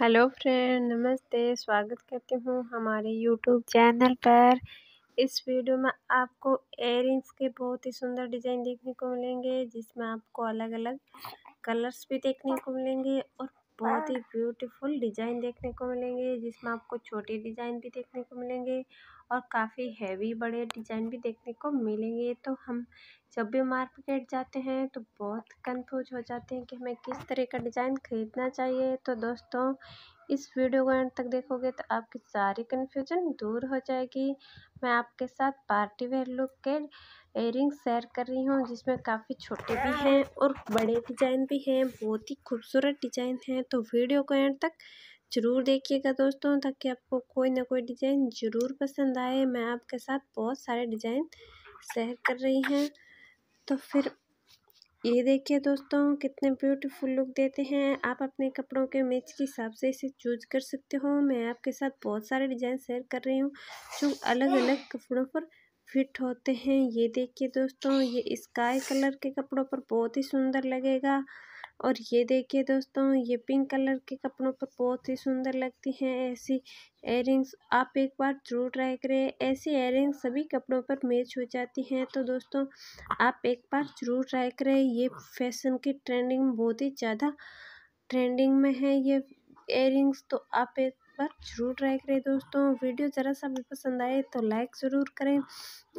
Hello friend नमस्ते स्वागत करती हूँ हमारे यूट्यूब चैनल पर इस वीडियो में आपको एयर के बहुत ही सुंदर डिज़ाइन देखने को मिलेंगे जिसमें आपको अलग अलग कलर्स भी देखने को मिलेंगे और हाँ। बहुत ही ब्यूटीफुल डिजाइन देखने को मिलेंगे जिसमें आपको छोटे डिजाइन भी देखने को मिलेंगे और काफ़ी हैवी बड़े डिजाइन भी देखने को मिलेंगे तो हम जब भी मार्केट जाते हैं तो बहुत कंफ्यूज हो जाते हैं कि हमें किस तरह का डिजाइन खरीदना चाहिए तो दोस्तों इस वीडियो को एंड तक देखोगे तो आपकी सारी कन्फ्यूजन दूर हो जाएगी मैं आपके साथ पार्टी वेयर लुक के एयरिंग शेयर कर रही हूँ जिसमें काफ़ी छोटे भी हैं और बड़े डिजाइन भी हैं बहुत ही खूबसूरत डिजाइन हैं तो वीडियो को एंड तक ज़रूर देखिएगा दोस्तों ताकि आपको कोई ना कोई डिज़ाइन ज़रूर पसंद आए मैं आपके साथ बहुत सारे डिज़ाइन शेयर कर रही हैं तो फिर ये देखिए दोस्तों कितने ब्यूटीफुल लुक देते हैं आप अपने कपड़ों के मैच के हिसाब से इसे चूज कर सकते हो मैं आपके साथ बहुत सारे डिज़ाइन शेयर कर रही हूँ जो अलग अलग कपड़ों पर फिट होते हैं ये देखिए दोस्तों ये स्काई कलर के कपड़ों पर बहुत ही सुंदर लगेगा और ये देखिए दोस्तों ये पिंक कलर के कपड़ों पर बहुत ही सुंदर लगती हैं ऐसी एयरिंग्स आप एक बार जरूर ट्राई करें ऐसी एयरिंग्स सभी कपड़ों पर मैच हो जाती हैं तो दोस्तों आप एक बार जरूर ट्राई करें ये फैशन की ट्रेंडिंग बहुत ही ज़्यादा ट्रेंडिंग में है ये एयरिंग्स तो आप एक बार जरूर ट्राई करें दोस्तों वीडियो ज़रा सा भी पसंद आए तो लाइक ज़रूर करें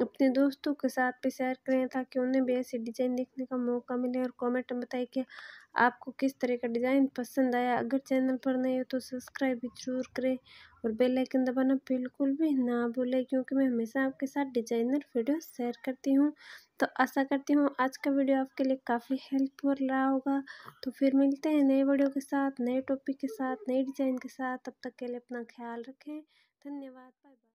अपने दोस्तों के साथ भी शेयर करें ताकि उन्हें भी ऐसे डिज़ाइन देखने का मौका मिले और कमेंट में बताएं कि आपको किस तरह का डिज़ाइन पसंद आया अगर चैनल पर नए हो तो सब्सक्राइब भी जरूर करें और बेल आइकन दबाना बिल्कुल भी ना भूलें क्योंकि मैं हमेशा आपके साथ डिजाइनर वीडियो शेयर करती हूँ तो आशा करती हूँ आज का वीडियो आपके लिए काफ़ी हेल्पफुल रहा होगा तो फिर मिलते हैं नए वीडियो के साथ नए टॉपिक के साथ नए डिज़ाइन के साथ तब तक के लिए अपना ख्याल रखें धन्यवाद बाय बाय